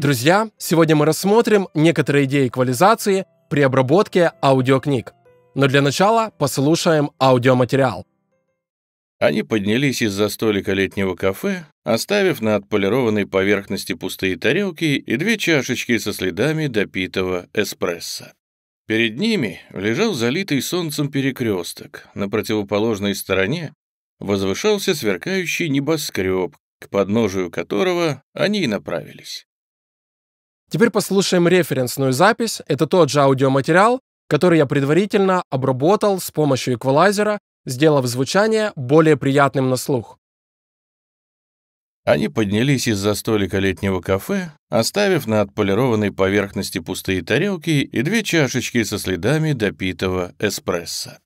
Друзья, сегодня мы рассмотрим некоторые идеи эквализации при обработке аудиокниг. Но для начала послушаем аудиоматериал. Они поднялись из-за столика летнего кафе, оставив на отполированной поверхности пустые тарелки и две чашечки со следами допитого эспрессо. Перед ними лежал залитый солнцем перекресток. На противоположной стороне возвышался сверкающий небоскреб, к подножию которого они и направились. Теперь послушаем референсную запись. Это тот же аудиоматериал, который я предварительно обработал с помощью эквалайзера, сделав звучание более приятным на слух. Они поднялись из-за столика летнего кафе, оставив на отполированной поверхности пустые тарелки и две чашечки со следами допитого эспрессо.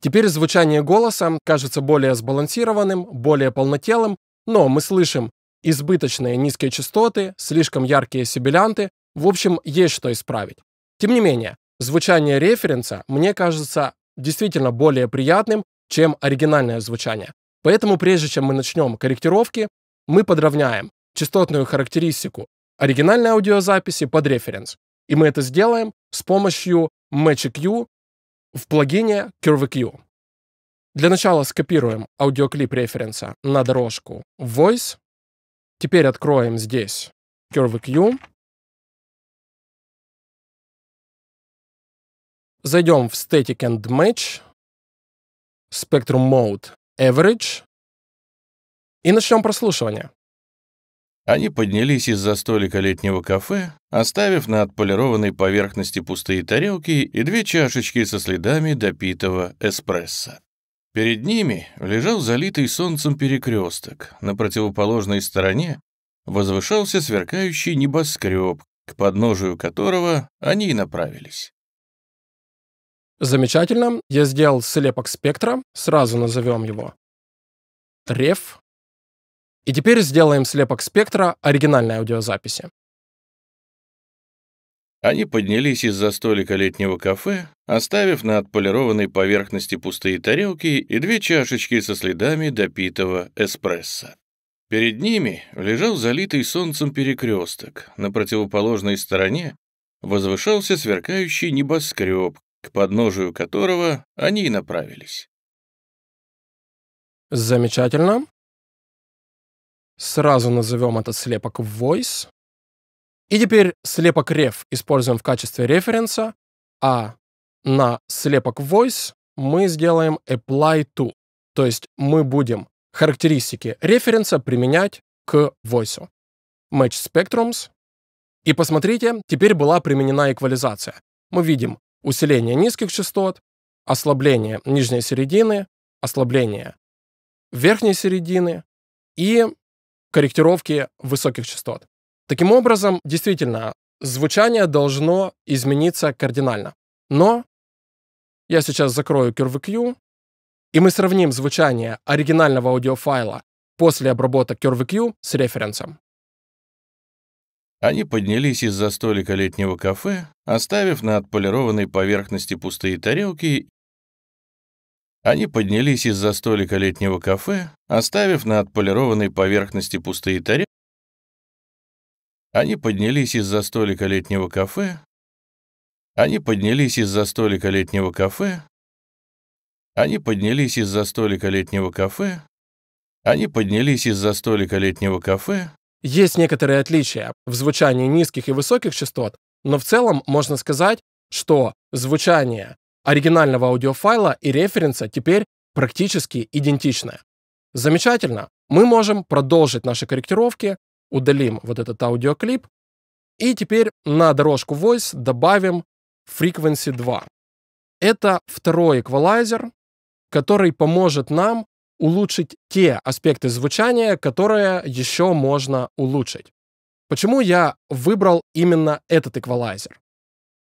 Теперь звучание голоса кажется более сбалансированным, более полнотелым, но мы слышим, избыточные низкие частоты, слишком яркие сибилянты. В общем, есть что исправить. Тем не менее, звучание референса мне кажется действительно более приятным, чем оригинальное звучание. Поэтому прежде чем мы начнем корректировки, мы подровняем частотную характеристику оригинальной аудиозаписи под референс. И мы это сделаем с помощью Match EQ в плагине EQ. Для начала скопируем аудиоклип референса на дорожку Voice Теперь откроем здесь CurveQ. Зайдем в Static and Match, Spectrum Mode Average и начнем прослушивание. Они поднялись из-за столика летнего кафе, оставив на отполированной поверхности пустые тарелки и две чашечки со следами допитого эспрессо. Перед ними лежал залитый солнцем перекресток. На противоположной стороне возвышался сверкающий небоскреб, к подножию которого они и направились. Замечательно, я сделал слепок спектра, сразу назовем его. Треф. И теперь сделаем слепок спектра оригинальной аудиозаписи. Они поднялись из-за столика летнего кафе, оставив на отполированной поверхности пустые тарелки и две чашечки со следами допитого эспрессо. Перед ними лежал залитый солнцем перекресток. На противоположной стороне возвышался сверкающий небоскреб, к подножию которого они и направились. «Замечательно. Сразу назовем этот слепок «Войс», и теперь слепок ref используем в качестве референса, а на слепок voice мы сделаем apply to. То есть мы будем характеристики референса применять к voice. Match spectrums. И посмотрите, теперь была применена эквализация. Мы видим усиление низких частот, ослабление нижней середины, ослабление верхней середины и корректировки высоких частот. Таким образом, действительно, звучание должно измениться кардинально. Но я сейчас закрою CurveQ, и мы сравним звучание оригинального аудиофайла после обработок CurveQ с референсом. Они поднялись из-за столика летнего кафе, оставив на отполированной поверхности пустые тарелки. Они поднялись из-за столика летнего кафе, оставив на отполированной поверхности пустые тарелки. Они поднялись из-за столика летнего кафе. Они поднялись из-за столика летнего кафе. Они поднялись из-за столика летнего кафе. Они поднялись из-за столика летнего кафе. Есть некоторые отличия в звучании низких и высоких частот, но в целом можно сказать, что звучание оригинального аудиофайла и референса теперь практически идентичное. Замечательно. Мы можем продолжить наши корректировки удалим вот этот аудиоклип. И теперь на дорожку Voice добавим Frequency 2. Это второй эквалайзер, который поможет нам улучшить те аспекты звучания, которые еще можно улучшить. Почему я выбрал именно этот эквалайзер?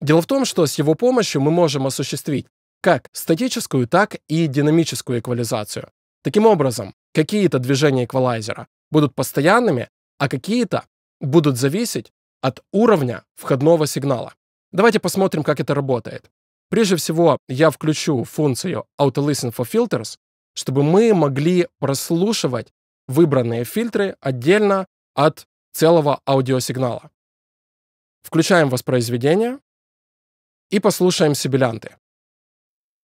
Дело в том, что с его помощью мы можем осуществить как статическую, так и динамическую эквализацию. Таким образом, какие-то движения эквалайзера будут постоянными, а какие-то будут зависеть от уровня входного сигнала. Давайте посмотрим, как это работает. Прежде всего, я включу функцию AutoListen for Filters, чтобы мы могли прослушивать выбранные фильтры отдельно от целого аудиосигнала. Включаем воспроизведение и послушаем сибилянты.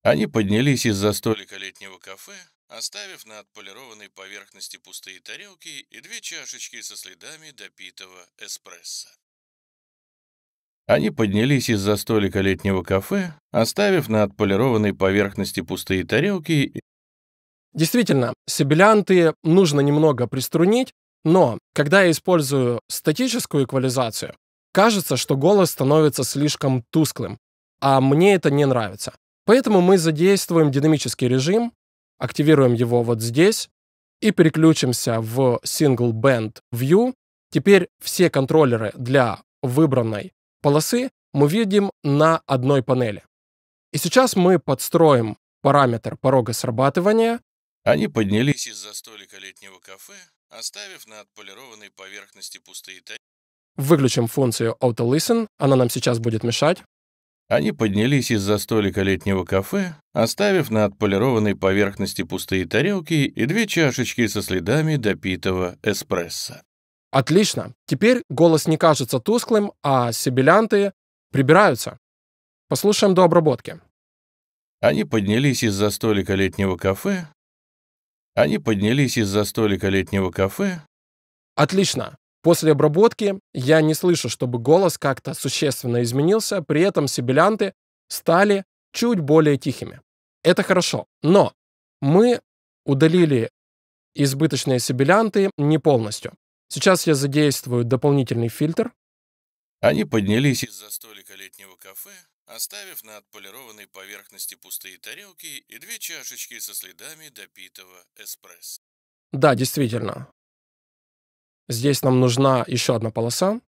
Они поднялись из-за столика летнего кафе, оставив на отполированной поверхности пустые тарелки и две чашечки со следами допитого эспрессо. Они поднялись из-за столика летнего кафе, оставив на отполированной поверхности пустые тарелки. Действительно, сибилянты нужно немного приструнить, но когда я использую статическую эквализацию, кажется, что голос становится слишком тусклым, а мне это не нравится. Поэтому мы задействуем динамический режим, Активируем его вот здесь и переключимся в Single Band View. Теперь все контроллеры для выбранной полосы мы видим на одной панели. И сейчас мы подстроим параметр порога срабатывания. Они поднялись из-за столика летнего кафе, оставив на отполированной поверхности пустые тарелки. Выключим функцию AutoListen, она нам сейчас будет мешать. Они поднялись из-за столика летнего кафе, оставив на отполированной поверхности пустые тарелки и две чашечки со следами допитого эспрессо. Отлично. Теперь голос не кажется тусклым, а сибилянты прибираются. Послушаем до обработки. Они поднялись из-за столика летнего кафе. Они поднялись из-за столика летнего кафе. Отлично. После обработки я не слышу, чтобы голос как-то существенно изменился, при этом сибилянты стали чуть более тихими. Это хорошо, но мы удалили избыточные сибилянты не полностью. Сейчас я задействую дополнительный фильтр. Они поднялись из-за столика летнего кафе, оставив на отполированной поверхности пустые тарелки и две чашечки со следами допитого эспрессо. Да, действительно. Здесь нам нужна еще одна полоса.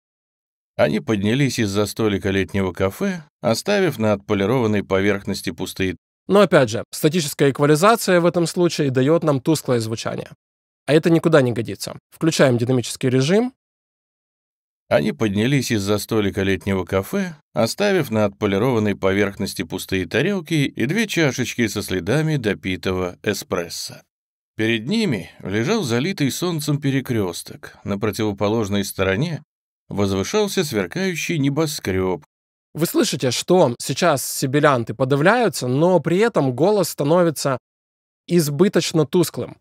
Они поднялись из-за столика летнего кафе, оставив на отполированной поверхности пустые... Но опять же, статическая эквализация в этом случае дает нам тусклое звучание. А это никуда не годится. Включаем динамический режим. Они поднялись из-за столика летнего кафе, оставив на отполированной поверхности пустые тарелки и две чашечки со следами допитого эспрессо. Перед ними лежал залитый солнцем перекресток. На противоположной стороне возвышался сверкающий небоскреб. Вы слышите, что сейчас сибилянты подавляются, но при этом голос становится избыточно тусклым.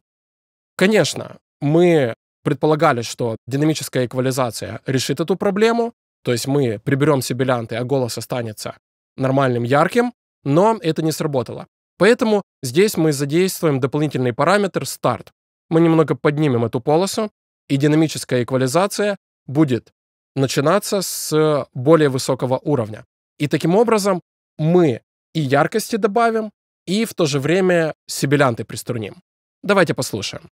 Конечно, мы предполагали, что динамическая эквализация решит эту проблему, то есть мы приберем сибилянты, а голос останется нормальным, ярким, но это не сработало. Поэтому здесь мы задействуем дополнительный параметр старт. Мы немного поднимем эту полосу, и динамическая эквализация будет начинаться с более высокого уровня. И таким образом мы и яркости добавим, и в то же время сибилянты приструним. Давайте послушаем.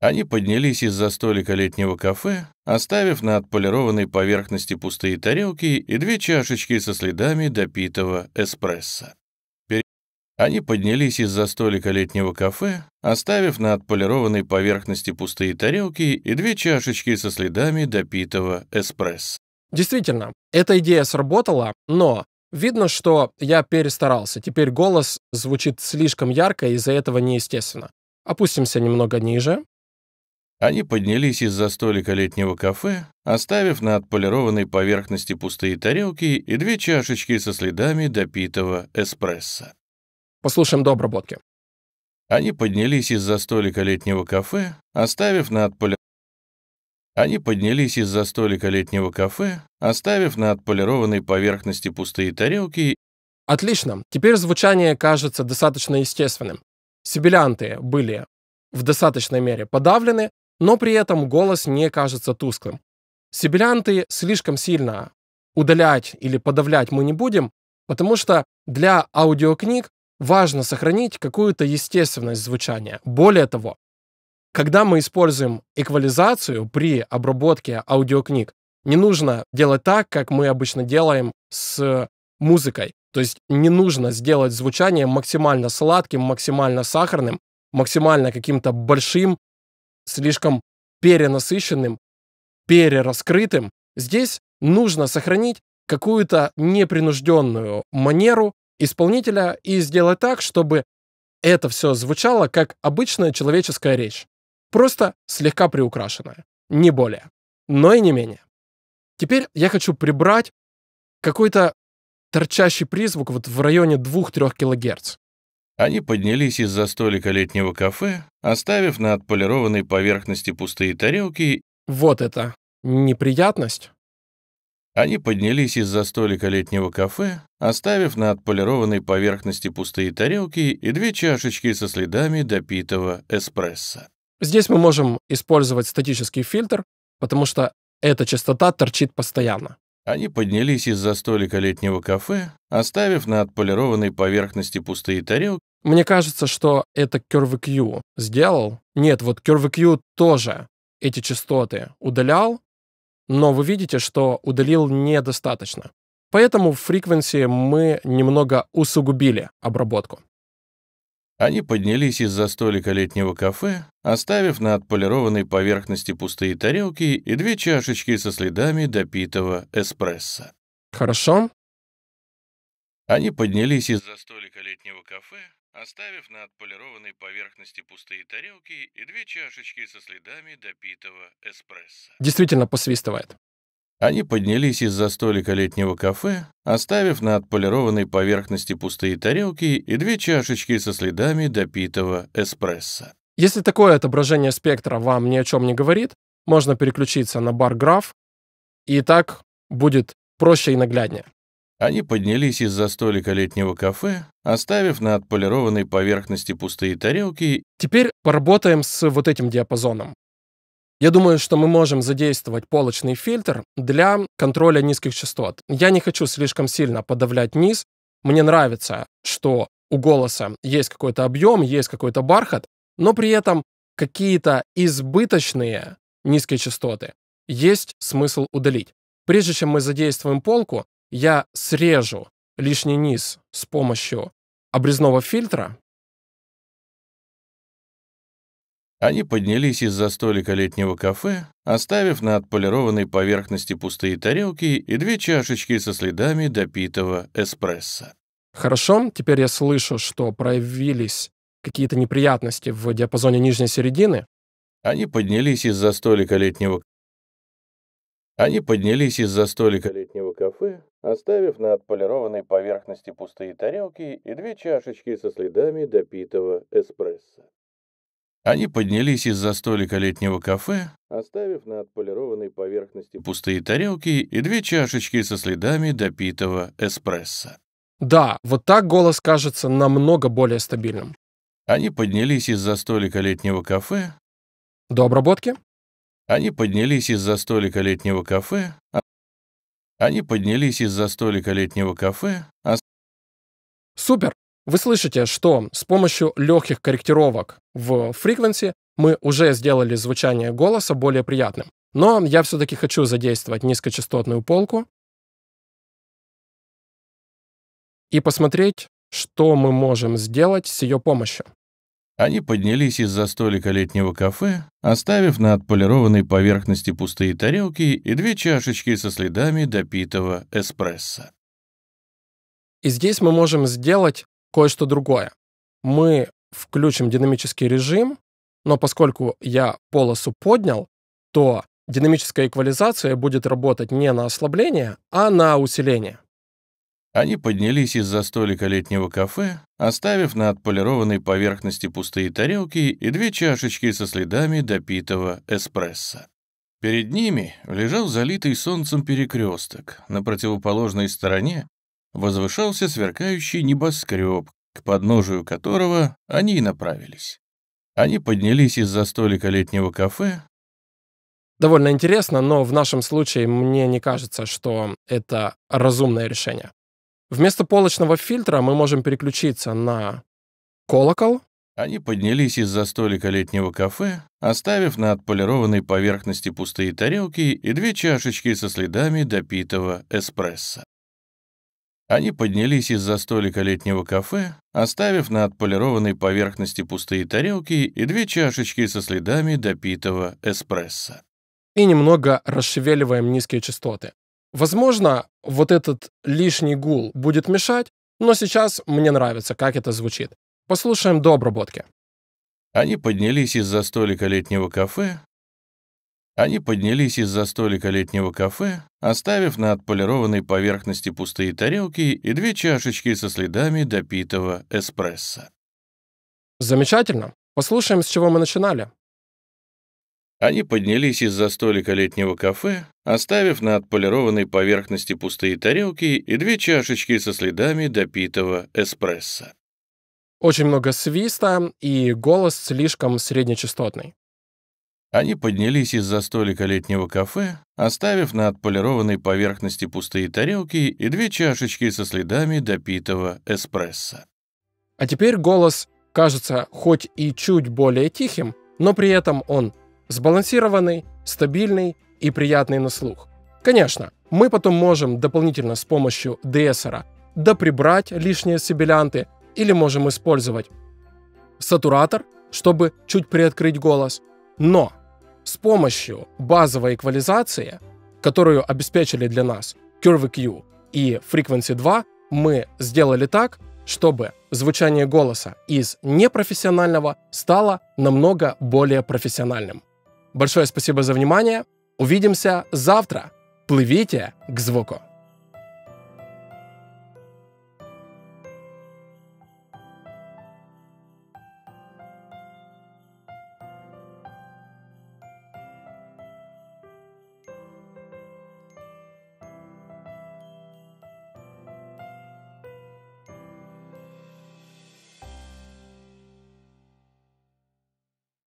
Они поднялись из-за столика летнего кафе, оставив на отполированной поверхности пустые тарелки и две чашечки со следами допитого эспрессо. Они поднялись из-за столика летнего кафе, оставив на отполированной поверхности пустые тарелки и две чашечки со следами допитого эспрессо. Действительно, эта идея сработала, но видно, что я перестарался. Теперь голос звучит слишком ярко и из-за этого неестественно. Опустимся немного ниже. Они поднялись из-за столика летнего кафе, оставив на отполированной поверхности пустые тарелки и две чашечки со следами допитого эспрессо. Послушаем до обработки. Они поднялись из-за столика летнего кафе, оставив на отполи... Они поднялись из-за столика летнего кафе, оставив на отполированной поверхности пустые тарелки. Отлично. Теперь звучание кажется достаточно естественным. Сибилянты были в достаточной мере подавлены, но при этом голос не кажется тусклым. Сибилянты слишком сильно удалять или подавлять мы не будем, потому что для аудиокниг важно сохранить какую-то естественность звучания. Более того, когда мы используем эквализацию при обработке аудиокниг, не нужно делать так, как мы обычно делаем с музыкой. То есть не нужно сделать звучание максимально сладким, максимально сахарным, максимально каким-то большим, слишком перенасыщенным, перераскрытым. Здесь нужно сохранить какую-то непринужденную манеру, исполнителя и сделать так, чтобы это все звучало как обычная человеческая речь, просто слегка приукрашенная, не более, но и не менее. Теперь я хочу прибрать какой-то торчащий призвук вот в районе 2-3 кГц. Они поднялись из-за столика летнего кафе, оставив на отполированной поверхности пустые тарелки. Вот это неприятность. Они поднялись из-за столика летнего кафе, оставив на отполированной поверхности пустые тарелки и две чашечки со следами допитого эспрессо. Здесь мы можем использовать статический фильтр, потому что эта частота торчит постоянно. Они поднялись из-за столика летнего кафе, оставив на отполированной поверхности пустые тарелки. Мне кажется, что это CurveQ сделал. Нет, вот CurveQ тоже эти частоты удалял, но вы видите, что удалил недостаточно. Поэтому в Frequency мы немного усугубили обработку. Они поднялись из-за столика летнего кафе, оставив на отполированной поверхности пустые тарелки и две чашечки со следами допитого эспрессо. «Хорошо». Они поднялись из-за столика летнего кафе, оставив на отполированной поверхности пустые тарелки и две чашечки со следами допитого эспрессо. Действительно посвистывает. Они поднялись из-за столика летнего кафе, оставив на отполированной поверхности пустые тарелки и две чашечки со следами допитого эспрессо. Если такое отображение спектра вам ни о чем не говорит, можно переключиться на бар-граф, и так будет проще и нагляднее. Они поднялись из-за столика летнего кафе, оставив на отполированной поверхности пустые тарелки. Теперь поработаем с вот этим диапазоном. Я думаю, что мы можем задействовать полочный фильтр для контроля низких частот. Я не хочу слишком сильно подавлять низ. Мне нравится, что у голоса есть какой-то объем, есть какой-то бархат, но при этом какие-то избыточные низкие частоты есть смысл удалить. Прежде чем мы задействуем полку, я срежу лишний низ с помощью обрезного фильтра, Они поднялись из-за столика летнего кафе, оставив на отполированной поверхности пустые тарелки и две чашечки со следами допитого эспрессо. Хорошо, теперь я слышу, что проявились какие-то неприятности в диапазоне нижней середины. Они поднялись из-за столика летнего Они поднялись из-за столика летнего оставив на отполированной поверхности пустые тарелки и две чашечки со следами допитого эспрессо. Они поднялись из-за столика летнего кафе, оставив на отполированной поверхности пустые тарелки и две чашечки со следами допитого эспрессо. Да, вот так голос кажется намного более стабильным. Они поднялись из-за столика летнего кафе. До обработки? Они поднялись из-за столика летнего кафе, они поднялись из-за столика летнего кафе. А... Супер! Вы слышите, что с помощью легких корректировок в фреквенции мы уже сделали звучание голоса более приятным. Но я все-таки хочу задействовать низкочастотную полку и посмотреть, что мы можем сделать с ее помощью. Они поднялись из-за столика летнего кафе, оставив на отполированной поверхности пустые тарелки и две чашечки со следами допитого эспрессо. И здесь мы можем сделать кое-что другое. Мы включим динамический режим, но поскольку я полосу поднял, то динамическая эквализация будет работать не на ослабление, а на усиление. Они поднялись из-за столика летнего кафе, оставив на отполированной поверхности пустые тарелки и две чашечки со следами допитого эспрессо. Перед ними лежал залитый солнцем перекресток. На противоположной стороне возвышался сверкающий небоскреб, к подножию которого они и направились. Они поднялись из-за столика летнего кафе, довольно интересно, но в нашем случае мне не кажется, что это разумное решение. Вместо полочного фильтра мы можем переключиться на колокол. Они поднялись из-за столика летнего кафе, оставив на отполированной поверхности пустые тарелки и две чашечки со следами допитого эспрессо. Они поднялись из-за столика летнего кафе, оставив на отполированной поверхности пустые тарелки и две чашечки со следами допитого эспрессо. И немного расшевеливаем низкие частоты. Возможно, вот этот лишний гул будет мешать, но сейчас мне нравится, как это звучит. Послушаем до обработки. Они поднялись из-за столика летнего кафе. Они поднялись из-за столика летнего кафе, оставив на отполированной поверхности пустые тарелки и две чашечки со следами допитого эспрессо. Замечательно. Послушаем, с чего мы начинали. Они поднялись из-за столика летнего кафе, оставив на отполированной поверхности пустые тарелки и две чашечки со следами допитого эспрессо. Очень много свиста и голос слишком среднечастотный. Они поднялись из-за столика летнего кафе, оставив на отполированной поверхности пустые тарелки и две чашечки со следами допитого эспрессо. А теперь голос кажется хоть и чуть более тихим, но при этом он сбалансированный, стабильный и приятный на слух. Конечно, мы потом можем дополнительно с помощью DSR доприбрать лишние сибилянты или можем использовать сатуратор, чтобы чуть приоткрыть голос. Но с помощью базовой эквализации, которую обеспечили для нас CurveQ и Frequency 2, мы сделали так, чтобы звучание голоса из непрофессионального стало намного более профессиональным. Большое спасибо за внимание. Увидимся завтра. Плывите к звуку.